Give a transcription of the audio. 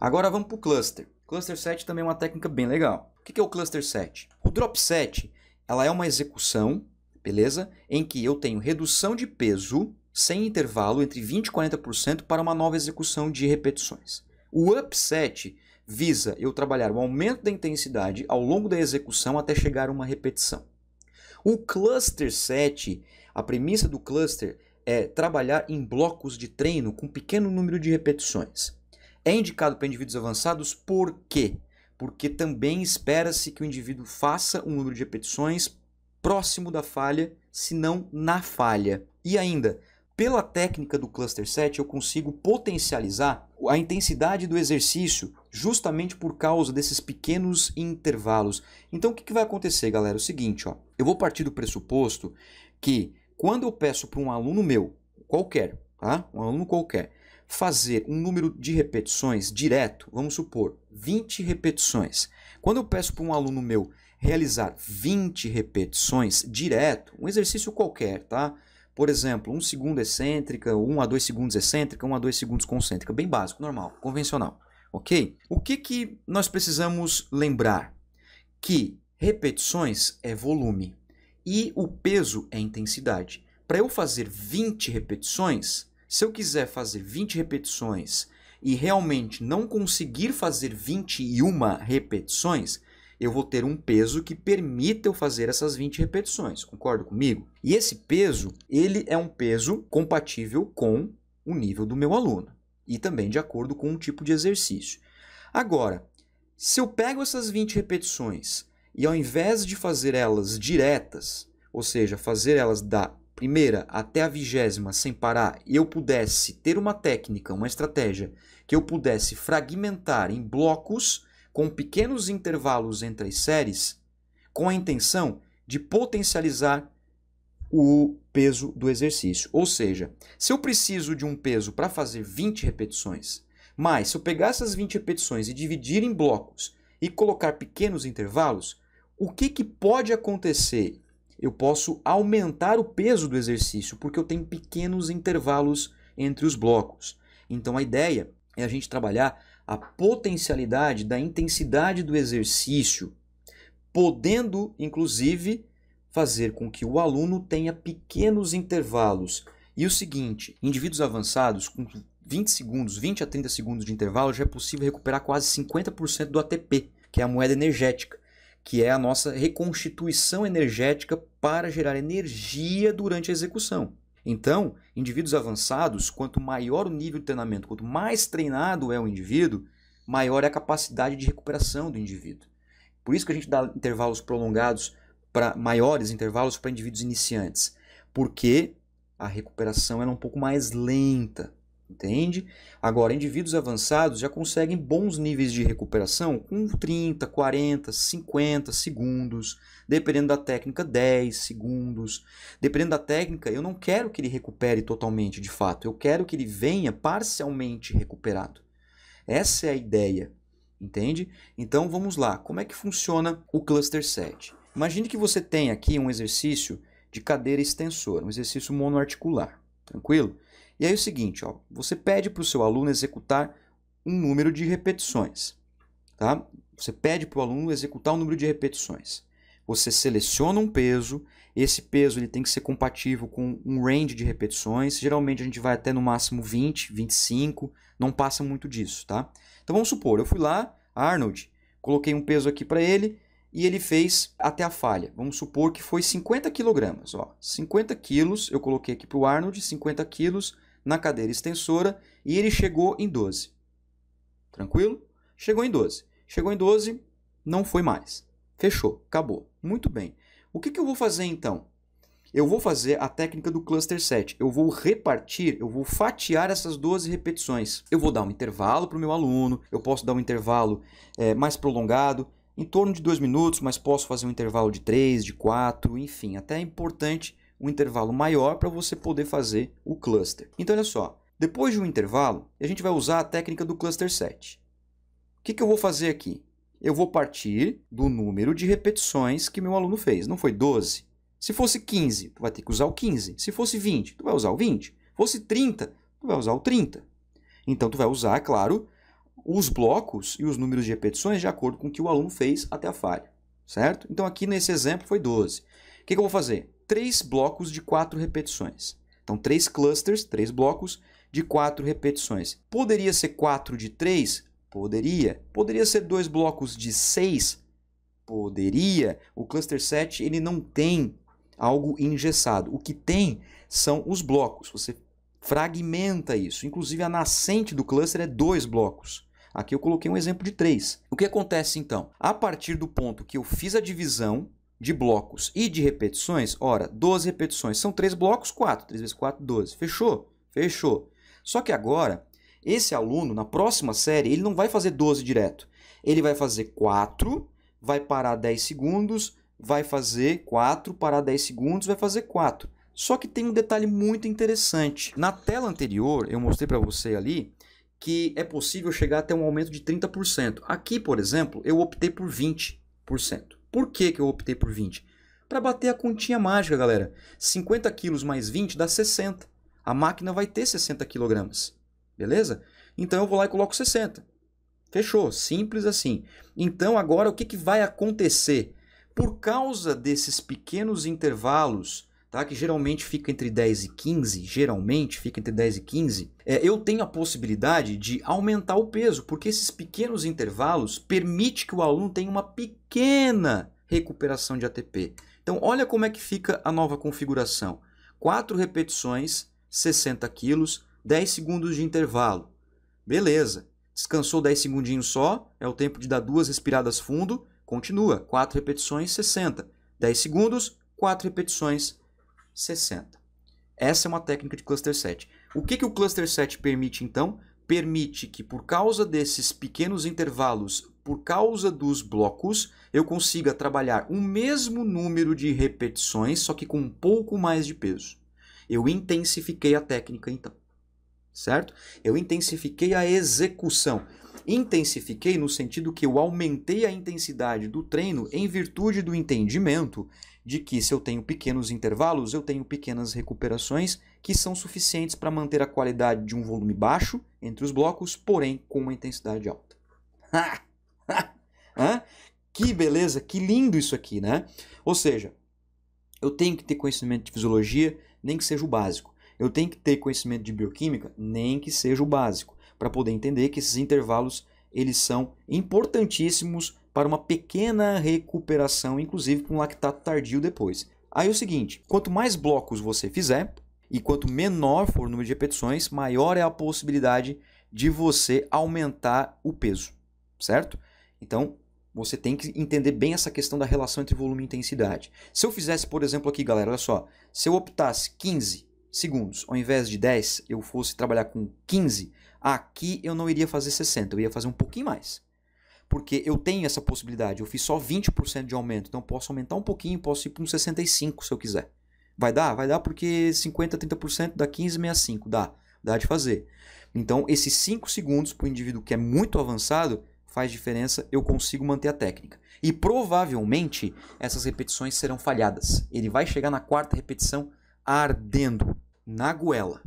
Agora vamos para o cluster. Cluster set também é uma técnica bem legal. O que é o cluster set? O drop set ela é uma execução, beleza? Em que eu tenho redução de peso sem intervalo entre 20% e 40% para uma nova execução de repetições. O upset visa eu trabalhar o aumento da intensidade ao longo da execução até chegar a uma repetição. O cluster set, a premissa do cluster é trabalhar em blocos de treino com pequeno número de repetições. É indicado para indivíduos avançados por quê? Porque também espera-se que o indivíduo faça um número de repetições próximo da falha, se não na falha. E ainda, pela técnica do cluster set, eu consigo potencializar a intensidade do exercício justamente por causa desses pequenos intervalos. Então, o que, vai acontecer, galera? É o seguinte, ó, eu vou partir do pressuposto que quando eu peço para um aluno meu, qualquer, tá? um aluno qualquer, fazer um número de repetições direto, vamos supor, 20 repetições. Quando eu peço para um aluno meu realizar 20 repetições direto, um exercício qualquer, tá? Por exemplo, um segundo excêntrica, 1 um a 2 segundos excêntrica, 1 um a 2 segundos concêntrica, bem básico, normal, convencional, ok? O que, que nós precisamos lembrar? Que repetições é volume e o peso é intensidade. Para eu fazer 20 repetições, se eu quiser fazer 20 repetições e realmente não conseguir fazer 21 repetições, eu vou ter um peso que permita eu fazer essas 20 repetições. Concorda comigo? E esse peso, ele é um peso compatível com o nível do meu aluno e também de acordo com o tipo de exercício. Agora, se eu pego essas 20 repetições e ao invés de fazer elas diretas, ou seja, fazer elas da primeira até a vigésima sem parar, eu pudesse ter uma técnica, uma estratégia que eu pudesse fragmentar em blocos com pequenos intervalos entre as séries, com a intenção de potencializar o peso do exercício. Ou seja, se eu preciso de um peso para fazer 20 repetições, mas se eu pegar essas 20 repetições e dividir em blocos e colocar pequenos intervalos, o que, que pode acontecer eu posso aumentar o peso do exercício, porque eu tenho pequenos intervalos entre os blocos. Então a ideia é a gente trabalhar a potencialidade da intensidade do exercício, podendo inclusive fazer com que o aluno tenha pequenos intervalos. E o seguinte, indivíduos avançados com 20 segundos, 20 a 30 segundos de intervalo, já é possível recuperar quase 50% do ATP, que é a moeda energética que é a nossa reconstituição energética para gerar energia durante a execução. Então, indivíduos avançados, quanto maior o nível de treinamento, quanto mais treinado é o indivíduo, maior é a capacidade de recuperação do indivíduo. Por isso que a gente dá intervalos prolongados para maiores intervalos para indivíduos iniciantes, porque a recuperação é um pouco mais lenta entende? Agora, indivíduos avançados já conseguem bons níveis de recuperação com 30, 40, 50 segundos, dependendo da técnica, 10 segundos. Dependendo da técnica, eu não quero que ele recupere totalmente de fato, eu quero que ele venha parcialmente recuperado. Essa é a ideia, entende? Então vamos lá, como é que funciona o cluster set? Imagine que você tem aqui um exercício de cadeira extensora, um exercício monoarticular, tranquilo? E aí é o seguinte, ó, você pede para o seu aluno executar um número de repetições. Tá? Você pede para o aluno executar um número de repetições. Você seleciona um peso, esse peso ele tem que ser compatível com um range de repetições. Geralmente a gente vai até no máximo 20, 25, não passa muito disso, tá? Então vamos supor, eu fui lá, Arnold, coloquei um peso aqui para ele e ele fez até a falha. Vamos supor que foi 50 kg, ó. 50 quilos, eu coloquei aqui para o Arnold, 50 quilos, na cadeira extensora e ele chegou em 12. Tranquilo? Chegou em 12. Chegou em 12, não foi mais. Fechou, acabou. Muito bem. O que, que eu vou fazer então? Eu vou fazer a técnica do cluster set. Eu vou repartir, eu vou fatiar essas 12 repetições. Eu vou dar um intervalo para o meu aluno, eu posso dar um intervalo é, mais prolongado, em torno de 2 minutos, mas posso fazer um intervalo de 3, de 4, enfim. Até é importante um intervalo maior para você poder fazer o cluster. Então, olha só, depois de um intervalo, a gente vai usar a técnica do cluster set. O que, que eu vou fazer aqui? Eu vou partir do número de repetições que meu aluno fez. Não foi 12? Se fosse 15, tu vai ter que usar o 15. Se fosse 20, tu vai usar o 20. Se fosse 30, tu vai usar o 30. Então, tu vai usar, claro, os blocos e os números de repetições de acordo com o que o aluno fez até a falha, certo? Então, aqui nesse exemplo foi 12. O que, que eu vou fazer? três blocos de quatro repetições. Então, três clusters, três blocos de quatro repetições. Poderia ser quatro de três? Poderia. Poderia ser dois blocos de seis? Poderia. O cluster 7 ele não tem algo engessado. O que tem são os blocos. Você fragmenta isso. Inclusive, a nascente do cluster é dois blocos. Aqui eu coloquei um exemplo de três. O que acontece então? A partir do ponto que eu fiz a divisão, de blocos e de repetições, ora, 12 repetições são 3 blocos, 4. 3 vezes 4, 12. Fechou? Fechou. Só que agora, esse aluno, na próxima série, ele não vai fazer 12 direto. Ele vai fazer 4, vai parar 10 segundos, vai fazer 4, parar 10 segundos, vai fazer 4. Só que tem um detalhe muito interessante. Na tela anterior, eu mostrei para você ali que é possível chegar até um aumento de 30%. Aqui, por exemplo, eu optei por 20%. Por que, que eu optei por 20? Para bater a continha mágica, galera. 50 quilos mais 20 dá 60. A máquina vai ter 60 quilogramas, beleza? Então eu vou lá e coloco 60. Fechou, simples assim. Então agora o que, que vai acontecer? Por causa desses pequenos intervalos tá? que geralmente fica entre 10 e 15, geralmente fica entre 10 e 15, é, eu tenho a possibilidade de aumentar o peso, porque esses pequenos intervalos permite que o aluno tenha uma pequena recuperação de ATP. Então, olha como é que fica a nova configuração. 4 repetições, 60 quilos, 10 segundos de intervalo. Beleza. Descansou 10 segundinhos só, é o tempo de dar duas respiradas fundo, continua. 4 repetições, 60. 10 segundos, 4 repetições, 60. Essa é uma técnica de cluster set. O que, que o cluster set permite, então? Permite que, por causa desses pequenos intervalos, por causa dos blocos, eu consiga trabalhar o mesmo número de repetições, só que com um pouco mais de peso. Eu intensifiquei a técnica, então. Certo? Eu intensifiquei a execução. Intensifiquei no sentido que eu aumentei a intensidade do treino em virtude do entendimento de que se eu tenho pequenos intervalos, eu tenho pequenas recuperações que são suficientes para manter a qualidade de um volume baixo entre os blocos, porém com uma intensidade alta. que beleza, que lindo isso aqui, né? Ou seja, eu tenho que ter conhecimento de fisiologia, nem que seja o básico. Eu tenho que ter conhecimento de bioquímica, nem que seja o básico para poder entender que esses intervalos eles são importantíssimos para uma pequena recuperação, inclusive com lactato tardio depois. Aí é o seguinte, quanto mais blocos você fizer e quanto menor for o número de repetições, maior é a possibilidade de você aumentar o peso, certo? Então, você tem que entender bem essa questão da relação entre volume e intensidade. Se eu fizesse, por exemplo, aqui, galera, olha só, se eu optasse 15 segundos, ao invés de 10, eu fosse trabalhar com 15, aqui eu não iria fazer 60, eu ia fazer um pouquinho mais. Porque eu tenho essa possibilidade, eu fiz só 20% de aumento, então posso aumentar um pouquinho, posso ir para um 65 se eu quiser. Vai dar? Vai dar porque 50, 30% dá 15, 65, dá. Dá de fazer. Então, esses 5 segundos para o indivíduo que é muito avançado faz diferença, eu consigo manter a técnica. E provavelmente essas repetições serão falhadas. Ele vai chegar na quarta repetição ardendo, na goela.